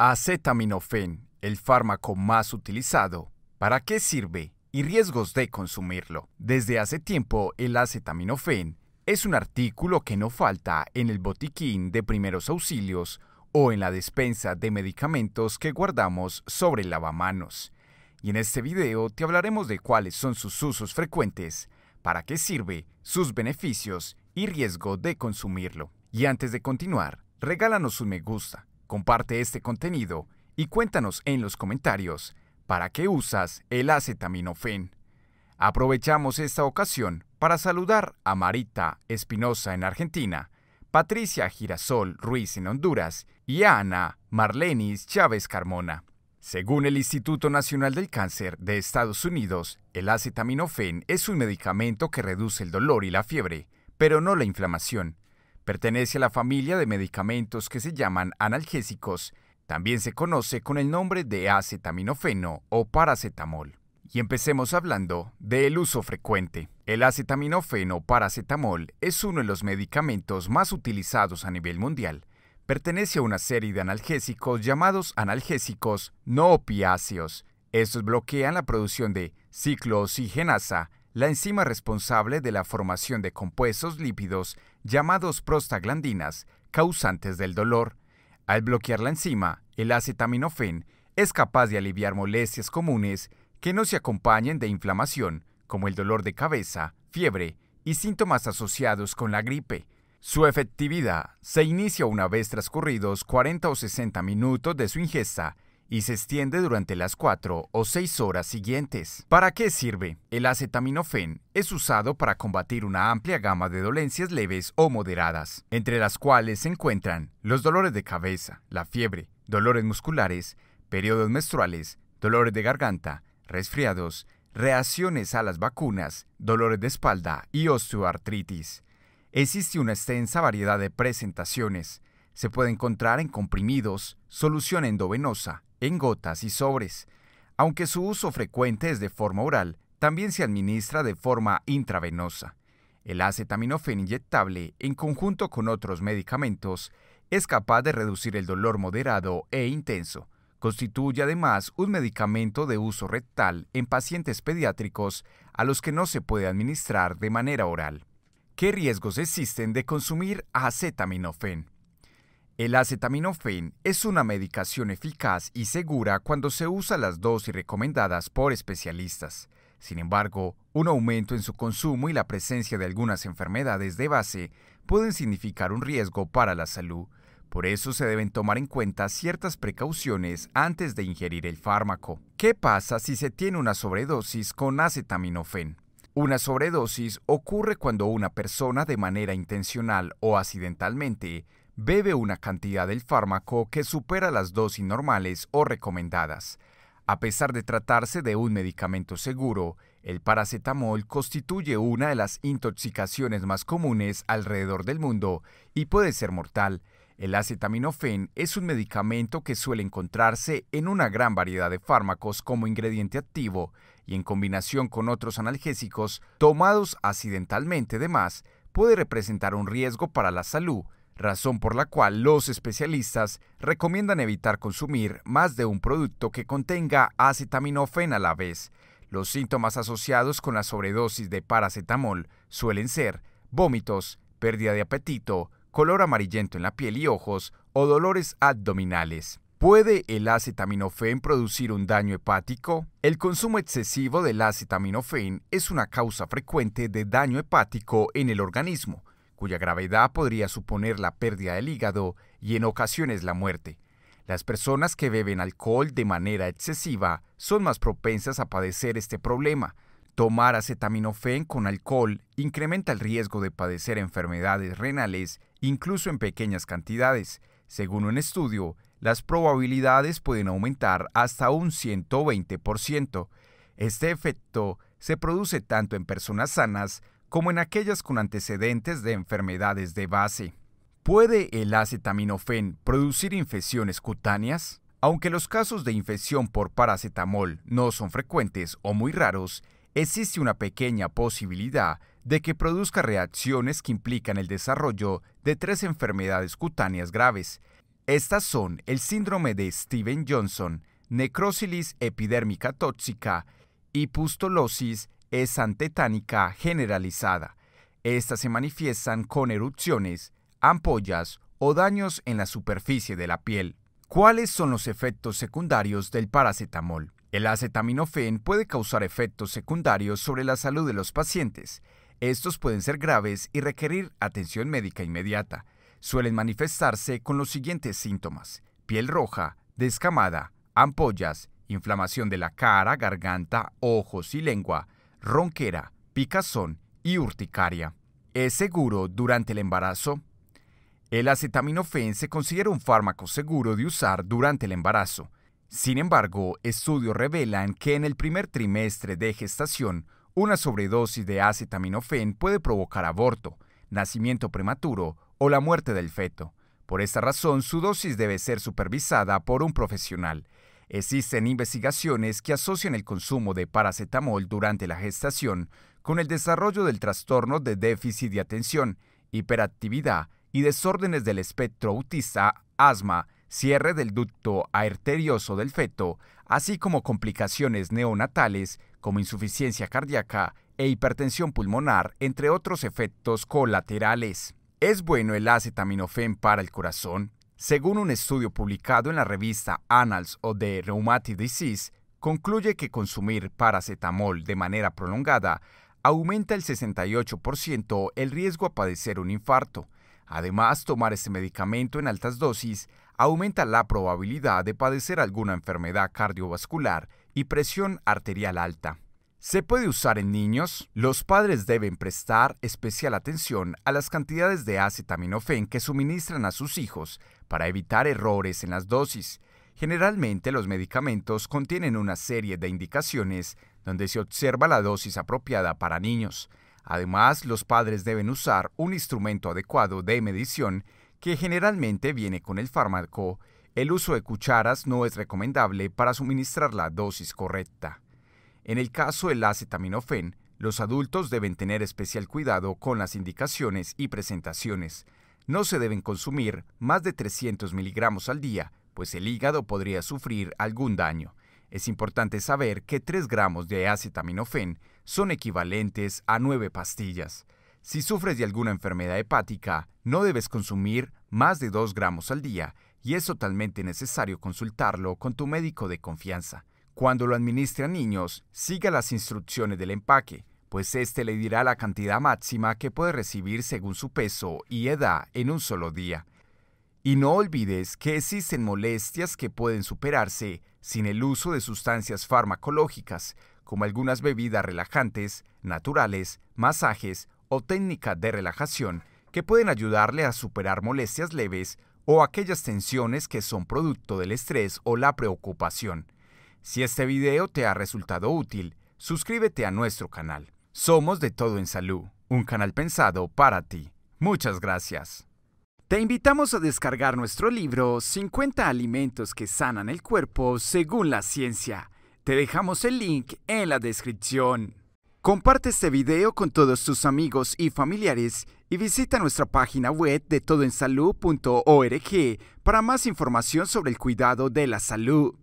Acetaminofen, el fármaco más utilizado. ¿Para qué sirve? Y riesgos de consumirlo. Desde hace tiempo, el acetaminofen es un artículo que no falta en el botiquín de primeros auxilios o en la despensa de medicamentos que guardamos sobre el lavamanos. Y en este video te hablaremos de cuáles son sus usos frecuentes, para qué sirve, sus beneficios y riesgo de consumirlo. Y antes de continuar, regálanos un me gusta Comparte este contenido y cuéntanos en los comentarios para qué usas el acetaminofén. Aprovechamos esta ocasión para saludar a Marita Espinosa en Argentina, Patricia Girasol Ruiz en Honduras y a Ana Marlenis Chávez Carmona. Según el Instituto Nacional del Cáncer de Estados Unidos, el acetaminofén es un medicamento que reduce el dolor y la fiebre, pero no la inflamación. Pertenece a la familia de medicamentos que se llaman analgésicos. También se conoce con el nombre de acetaminofeno o paracetamol. Y empecemos hablando del uso frecuente. El acetaminofeno paracetamol es uno de los medicamentos más utilizados a nivel mundial. Pertenece a una serie de analgésicos llamados analgésicos no opiáceos. Estos bloquean la producción de ciclooxigenasa, la enzima responsable de la formación de compuestos lípidos llamados prostaglandinas, causantes del dolor. Al bloquear la enzima, el acetaminofén es capaz de aliviar molestias comunes que no se acompañen de inflamación, como el dolor de cabeza, fiebre y síntomas asociados con la gripe. Su efectividad se inicia una vez transcurridos 40 o 60 minutos de su ingesta y se extiende durante las 4 o 6 horas siguientes. ¿Para qué sirve? El acetaminofén es usado para combatir una amplia gama de dolencias leves o moderadas, entre las cuales se encuentran los dolores de cabeza, la fiebre, dolores musculares, periodos menstruales, dolores de garganta, resfriados, reacciones a las vacunas, dolores de espalda y osteoartritis. Existe una extensa variedad de presentaciones. Se puede encontrar en comprimidos, solución endovenosa, en gotas y sobres. Aunque su uso frecuente es de forma oral, también se administra de forma intravenosa. El acetaminofén inyectable, en conjunto con otros medicamentos, es capaz de reducir el dolor moderado e intenso. Constituye además un medicamento de uso rectal en pacientes pediátricos a los que no se puede administrar de manera oral. ¿Qué riesgos existen de consumir acetaminofén? El acetaminofén es una medicación eficaz y segura cuando se usa las dosis recomendadas por especialistas. Sin embargo, un aumento en su consumo y la presencia de algunas enfermedades de base pueden significar un riesgo para la salud. Por eso se deben tomar en cuenta ciertas precauciones antes de ingerir el fármaco. ¿Qué pasa si se tiene una sobredosis con acetaminofén? Una sobredosis ocurre cuando una persona de manera intencional o accidentalmente bebe una cantidad del fármaco que supera las dosis normales o recomendadas. A pesar de tratarse de un medicamento seguro, el paracetamol constituye una de las intoxicaciones más comunes alrededor del mundo y puede ser mortal. El acetaminofén es un medicamento que suele encontrarse en una gran variedad de fármacos como ingrediente activo y en combinación con otros analgésicos tomados accidentalmente de más puede representar un riesgo para la salud, razón por la cual los especialistas recomiendan evitar consumir más de un producto que contenga acetaminofén a la vez. Los síntomas asociados con la sobredosis de paracetamol suelen ser vómitos, pérdida de apetito, color amarillento en la piel y ojos o dolores abdominales. ¿Puede el acetaminofén producir un daño hepático? El consumo excesivo del acetaminofén es una causa frecuente de daño hepático en el organismo cuya gravedad podría suponer la pérdida del hígado y en ocasiones la muerte. Las personas que beben alcohol de manera excesiva son más propensas a padecer este problema. Tomar acetaminofén con alcohol incrementa el riesgo de padecer enfermedades renales incluso en pequeñas cantidades. Según un estudio, las probabilidades pueden aumentar hasta un 120%. Este efecto se produce tanto en personas sanas como en aquellas con antecedentes de enfermedades de base. ¿Puede el acetaminofén producir infecciones cutáneas? Aunque los casos de infección por paracetamol no son frecuentes o muy raros, existe una pequeña posibilidad de que produzca reacciones que implican el desarrollo de tres enfermedades cutáneas graves. Estas son el síndrome de Steven Johnson, necrosis epidérmica tóxica y pustulosis es antetánica generalizada. Estas se manifiestan con erupciones, ampollas o daños en la superficie de la piel. ¿Cuáles son los efectos secundarios del paracetamol? El acetaminofén puede causar efectos secundarios sobre la salud de los pacientes. Estos pueden ser graves y requerir atención médica inmediata. Suelen manifestarse con los siguientes síntomas: piel roja, descamada, ampollas, inflamación de la cara, garganta, ojos y lengua, ronquera, picazón y urticaria. ¿Es seguro durante el embarazo? El acetaminofén se considera un fármaco seguro de usar durante el embarazo. Sin embargo, estudios revelan que en el primer trimestre de gestación, una sobredosis de acetaminofén puede provocar aborto, nacimiento prematuro o la muerte del feto. Por esta razón, su dosis debe ser supervisada por un profesional. Existen investigaciones que asocian el consumo de paracetamol durante la gestación con el desarrollo del trastorno de déficit de atención, hiperactividad y desórdenes del espectro autista, asma, cierre del ducto arterioso del feto, así como complicaciones neonatales como insuficiencia cardíaca e hipertensión pulmonar, entre otros efectos colaterales. ¿Es bueno el acetaminofén para el corazón? Según un estudio publicado en la revista Annals of the Rheumatic Disease, concluye que consumir paracetamol de manera prolongada aumenta el 68% el riesgo a padecer un infarto. Además, tomar este medicamento en altas dosis aumenta la probabilidad de padecer alguna enfermedad cardiovascular y presión arterial alta. Se puede usar en niños. Los padres deben prestar especial atención a las cantidades de acetaminofén que suministran a sus hijos para evitar errores en las dosis. Generalmente los medicamentos contienen una serie de indicaciones donde se observa la dosis apropiada para niños. Además, los padres deben usar un instrumento adecuado de medición que generalmente viene con el fármaco. El uso de cucharas no es recomendable para suministrar la dosis correcta. En el caso del acetaminofén, los adultos deben tener especial cuidado con las indicaciones y presentaciones. No se deben consumir más de 300 miligramos al día, pues el hígado podría sufrir algún daño. Es importante saber que 3 gramos de acetaminofén son equivalentes a 9 pastillas. Si sufres de alguna enfermedad hepática, no debes consumir más de 2 gramos al día y es totalmente necesario consultarlo con tu médico de confianza. Cuando lo administre a niños, siga las instrucciones del empaque, pues éste le dirá la cantidad máxima que puede recibir según su peso y edad en un solo día. Y no olvides que existen molestias que pueden superarse sin el uso de sustancias farmacológicas, como algunas bebidas relajantes, naturales, masajes o técnicas de relajación que pueden ayudarle a superar molestias leves o aquellas tensiones que son producto del estrés o la preocupación. Si este video te ha resultado útil, suscríbete a nuestro canal. Somos de todo en salud, un canal pensado para ti. Muchas gracias. Te invitamos a descargar nuestro libro 50 alimentos que sanan el cuerpo según la ciencia. Te dejamos el link en la descripción. Comparte este video con todos tus amigos y familiares y visita nuestra página web de todoensalud.org para más información sobre el cuidado de la salud.